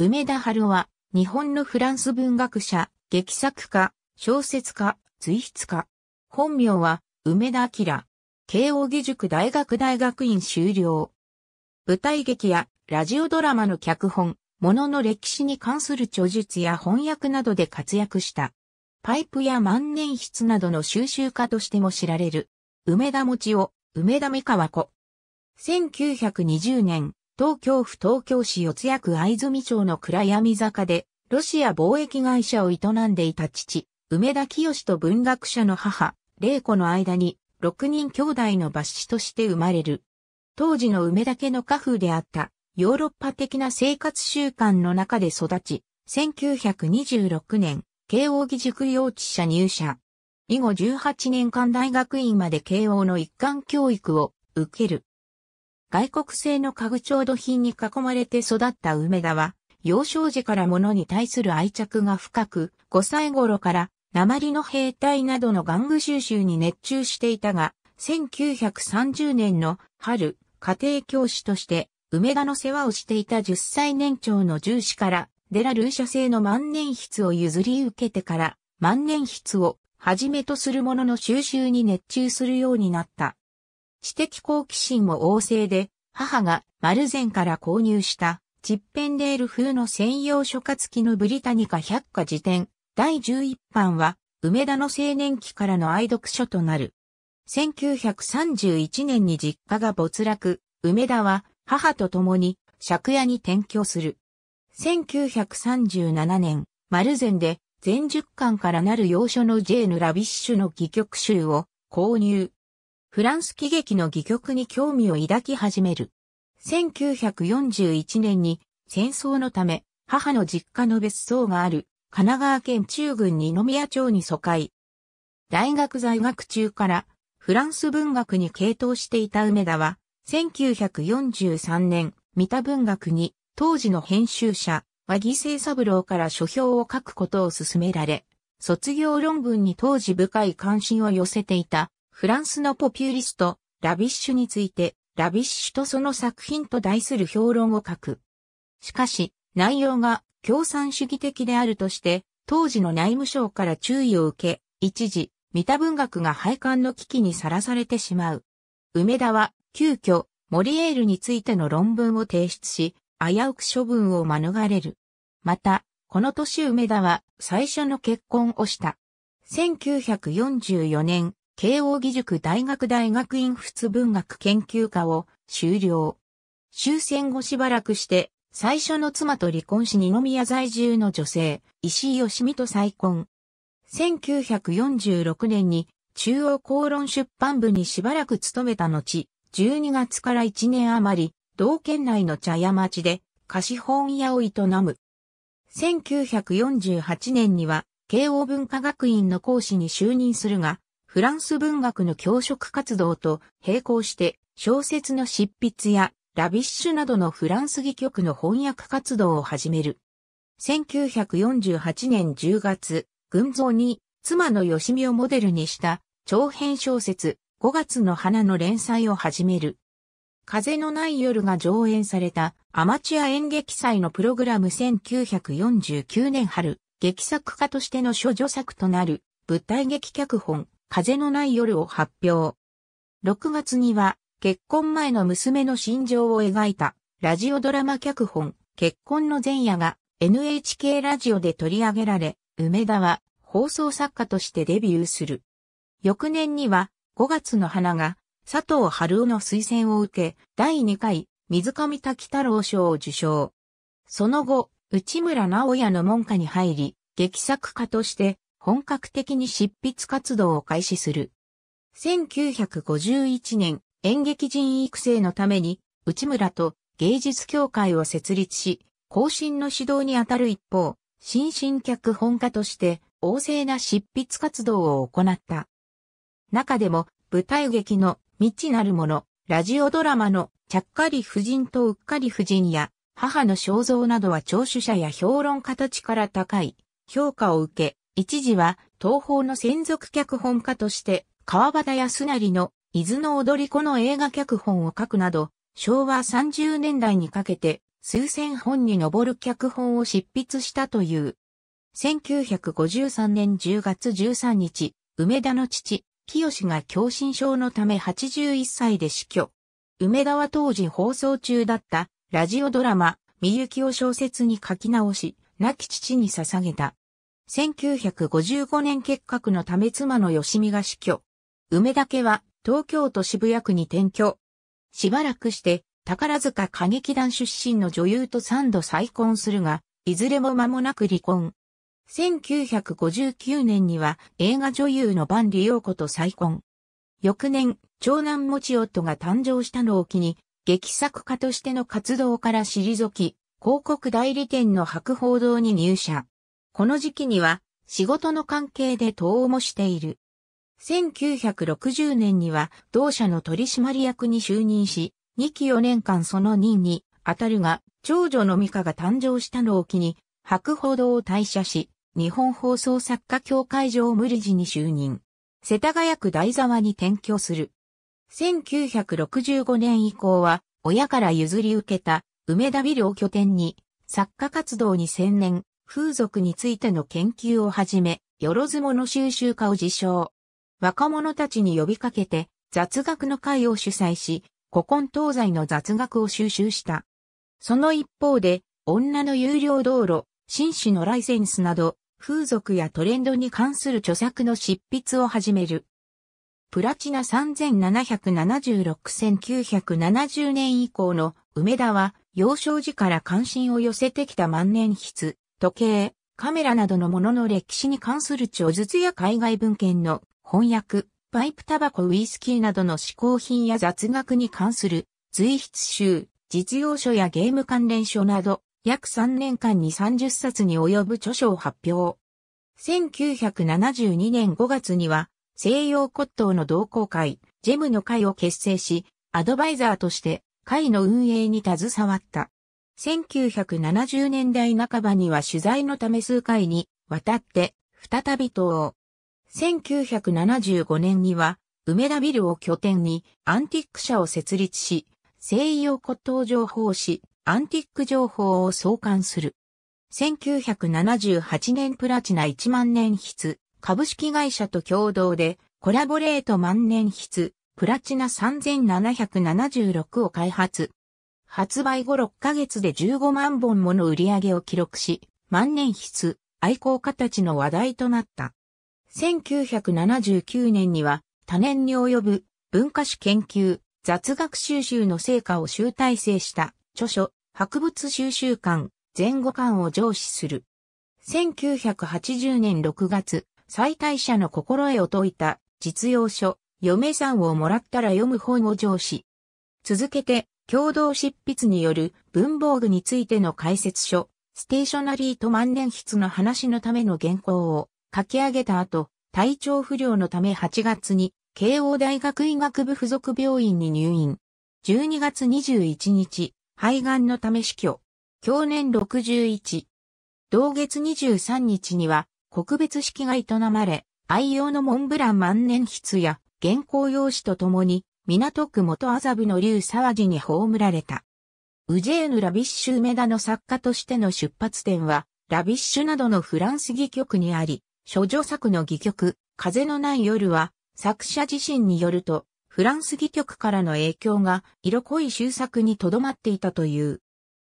梅田春は、日本のフランス文学者、劇作家、小説家、随筆家。本名は、梅田明。慶応義塾大学大学院修了。舞台劇やラジオドラマの脚本、物の歴史に関する著述や翻訳などで活躍した。パイプや万年筆などの収集家としても知られる。梅田餅を、梅田三河子。1920年、東京府東京市四谷区藍住町の暗闇坂で、ロシア貿易会社を営んでいた父、梅田清と文学者の母、玲子の間に、6人兄弟の抜子として生まれる。当時の梅田家の家風であった、ヨーロッパ的な生活習慣の中で育ち、1926年、慶応義塾幼稚舎入社。以後18年間大学院まで慶応の一貫教育を受ける。外国製の家具調度品に囲まれて育った梅田は、幼少時から物に対する愛着が深く、5歳頃から鉛の兵隊などの玩具収集に熱中していたが、1930年の春、家庭教師として、梅田の世話をしていた10歳年長の重視から、デラルー社製の万年筆を譲り受けてから、万年筆をはじめとするものの収集に熱中するようになった。知的好奇心も旺盛で、母がマルゼンから購入したチッペンデール風の専用書家付きのブリタニカ百科辞典第11版は梅田の青年期からの愛読書となる。1931年に実家が没落、梅田は母と共に借家に転居する。1937年、マルゼンで全10巻からなる洋書の J ヌ・ラビッシュの戯曲集を購入。フランス喜劇の戯曲に興味を抱き始める。1941年に戦争のため母の実家の別荘がある神奈川県中郡二宮町に疎開。大学在学中からフランス文学に傾倒していた梅田は1943年三田文学に当時の編集者和木清三郎から書評を書くことを勧められ、卒業論文に当時深い関心を寄せていたフランスのポピュリスト、ラビッシュについて、ラビッシュとその作品と題する評論を書く。しかし、内容が共産主義的であるとして、当時の内務省から注意を受け、一時、三田文学が廃刊の危機にさらされてしまう。梅田は、急遽、モリエールについての論文を提出し、危うく処分を免れる。また、この年梅田は最初の結婚をした。1944年、慶応義塾大学大学院仏文学研究科を修了。終戦後しばらくして、最初の妻と離婚し二宮在住の女性、石井義美と再婚。1946年に中央公論出版部にしばらく勤めた後、12月から1年余り、同県内の茶屋町で貸本屋を営む。1948年には、慶応文化学院の講師に就任するが、フランス文学の教職活動と並行して小説の執筆やラビッシュなどのフランス議局の翻訳活動を始める。1948年10月、群像に妻のよしみをモデルにした長編小説5月の花の連載を始める。風のない夜が上演されたアマチュア演劇祭のプログラム1949年春、劇作家としての諸女作となる物体劇脚本風のない夜を発表。6月には、結婚前の娘の心情を描いた、ラジオドラマ脚本、結婚の前夜が NHK ラジオで取り上げられ、梅田は放送作家としてデビューする。翌年には、5月の花が、佐藤春夫の推薦を受け、第2回、水上滝太郎賞を受賞。その後、内村直也の門下に入り、劇作家として本格的に執筆活動を開始する。1951年、演劇人育成のために、内村と芸術協会を設立し、後進の指導にあたる一方、新進脚本家として旺盛な執筆活動を行った。中でも、舞台劇の未知なるもの、ラジオドラマのちゃっかり夫人とうっかり夫人や、母の肖像などは聴取者や評論家たちから高い評価を受け、一時は東方の専属脚本家として、川端康成の伊豆の踊り子の映画脚本を書くなど、昭和30年代にかけて数千本に上る脚本を執筆したという。1953年10月13日、梅田の父、清が狂心症のため81歳で死去。梅田は当時放送中だったラジオドラマ、みゆきを小説に書き直し、亡き父に捧げた。1955年結核のため妻の吉見が死去。梅田家は東京都渋谷区に転居。しばらくして宝塚歌劇団出身の女優と3度再婚するが、いずれも間もなく離婚。1959年には映画女優の万里陽子と再婚。翌年、長男持ち夫が誕生したのを機に、劇作家としての活動から退き、広告代理店の博報堂に入社。この時期には仕事の関係で遠もしている。1960年には同社の取締役に就任し、2期4年間その任に当たるが、長女の美香が誕生したのを機に、白報堂を退社し、日本放送作家協会上無理事に就任。世田谷区大沢に転居する。1965年以降は、親から譲り受けた梅田ビルを拠点に、作家活動に専念、風俗についての研究をはじめ、よろずもの収集家を自称。若者たちに呼びかけて、雑学の会を主催し、古今東西の雑学を収集した。その一方で、女の有料道路、紳士のライセンスなど、風俗やトレンドに関する著作の執筆を始める。プラチナ3776-1970年以降の梅田は幼少時から関心を寄せてきた万年筆、時計、カメラなどのものの歴史に関する著述や海外文献の翻訳、パイプタバコウイスキーなどの嗜好品や雑学に関する随筆集、実用書やゲーム関連書など、約3年間に30冊に及ぶ著書を発表。1972年5月には、西洋骨董の同好会、ジェムの会を結成し、アドバイザーとして、会の運営に携わった。1970年代半ばには取材のため数回に渡って再び東欧。1975年には梅田ビルを拠点にアンティック社を設立し、西洋骨董情報誌アンティック情報を創刊する。1978年プラチナ1万年筆株式会社と共同でコラボレート万年筆プラチナ3776を開発、発売後6ヶ月で15万本もの売り上げを記録し、万年筆、愛好家たちの話題となった。1979年には多年に及ぶ文化史研究、雑学収集の成果を集大成した著書、博物収集館、前後館を上司する。1980年6月、再退者の心得を説いた実用書、嫁さんをもらったら読む本を上司。続けて、共同執筆による文房具についての解説書、ステーショナリーと万年筆の話のための原稿を書き上げた後、体調不良のため8月に慶応大学医学部附属病院に入院。12月21日、肺がんのため死去。去年61。同月23日には、国別式が営まれ、愛用のモンブラン万年筆や原稿用紙とともに、港区元麻布の竜沢寺に葬られた。ウジェーヌ・ラビッシュ梅田の作家としての出発点は、ラビッシュなどのフランス戯曲にあり、諸女作の戯曲、風のない夜は、作者自身によると、フランス戯曲からの影響が色濃い終作にとどまっていたという。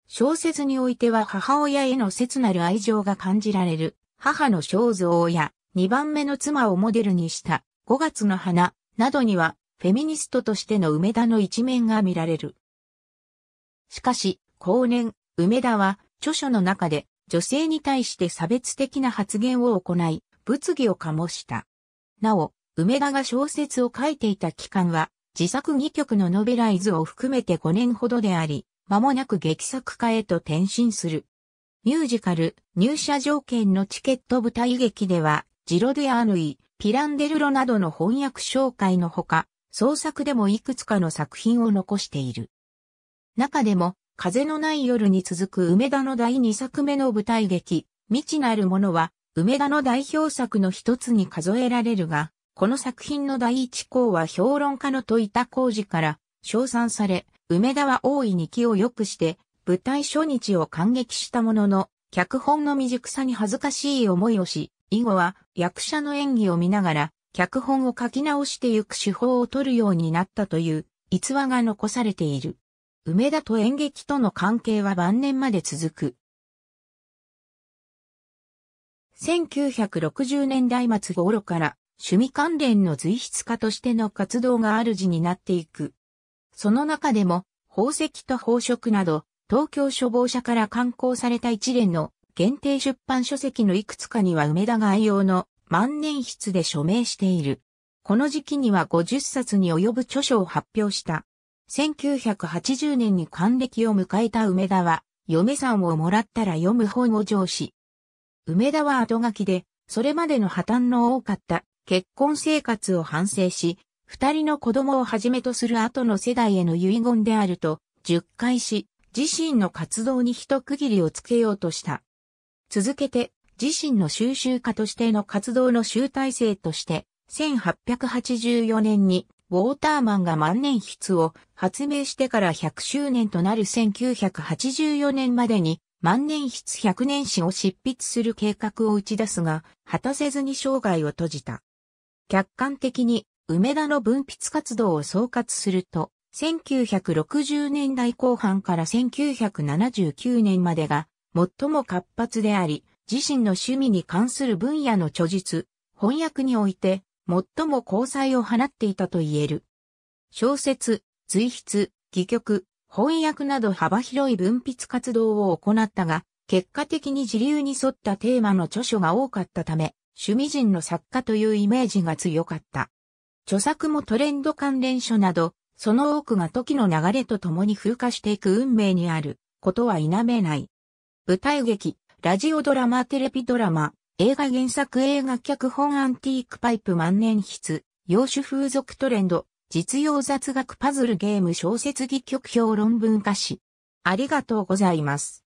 小説においては母親への切なる愛情が感じられる、母の肖像や、二番目の妻をモデルにした、五月の花、などには、フェミニストとしての梅田の一面が見られる。しかし、後年、梅田は、著書の中で、女性に対して差別的な発言を行い、物議を醸した。なお、梅田が小説を書いていた期間は、自作2曲のノベライズを含めて5年ほどであり、間もなく劇作家へと転身する。ミュージカル、入社条件のチケット舞台劇では、ジロデアーヌイ、ピランデルロなどの翻訳紹介のほか、創作でもいくつかの作品を残している。中でも、風のない夜に続く梅田の第2作目の舞台劇、未知なるものは、梅田の代表作の一つに数えられるが、この作品の第一項は評論家の戸板工事から称賛され、梅田は大いに気を良くして、舞台初日を感激したものの、脚本の未熟さに恥ずかしい思いをし、以後は役者の演技を見ながら、脚本を書き直してゆく手法を取るようになったという逸話が残されている。梅田と演劇との関係は晩年まで続く。1960年代末頃から趣味関連の随筆家としての活動が主になっていく。その中でも宝石と宝飾など東京書房社から刊行された一連の限定出版書籍のいくつかには梅田が愛用の万年筆で署名している。この時期には50冊に及ぶ著書を発表した。1980年に還暦を迎えた梅田は、嫁さんをもらったら読む本を上司。梅田は後書きで、それまでの破綻の多かった結婚生活を反省し、二人の子供をはじめとする後の世代への遺言であると、十回し、自身の活動に一区切りをつけようとした。続けて、自身の収集家としての活動の集大成として、1884年にウォーターマンが万年筆を発明してから100周年となる1984年までに万年筆100年史を執筆する計画を打ち出すが、果たせずに生涯を閉じた。客観的に梅田の分筆活動を総括すると、1960年代後半から1979年までが最も活発であり、自身の趣味に関する分野の著述、翻訳において、最も交際を放っていたと言える。小説、随筆、戯曲、翻訳など幅広い文筆活動を行ったが、結果的に自流に沿ったテーマの著書が多かったため、趣味人の作家というイメージが強かった。著作もトレンド関連書など、その多くが時の流れとともに風化していく運命にあることは否めない。舞台劇、ラジオドラマ、テレビドラマ、映画原作映画脚本アンティークパイプ万年筆、洋酒風俗トレンド、実用雑学パズルゲーム小説戯曲評論文化誌。ありがとうございます。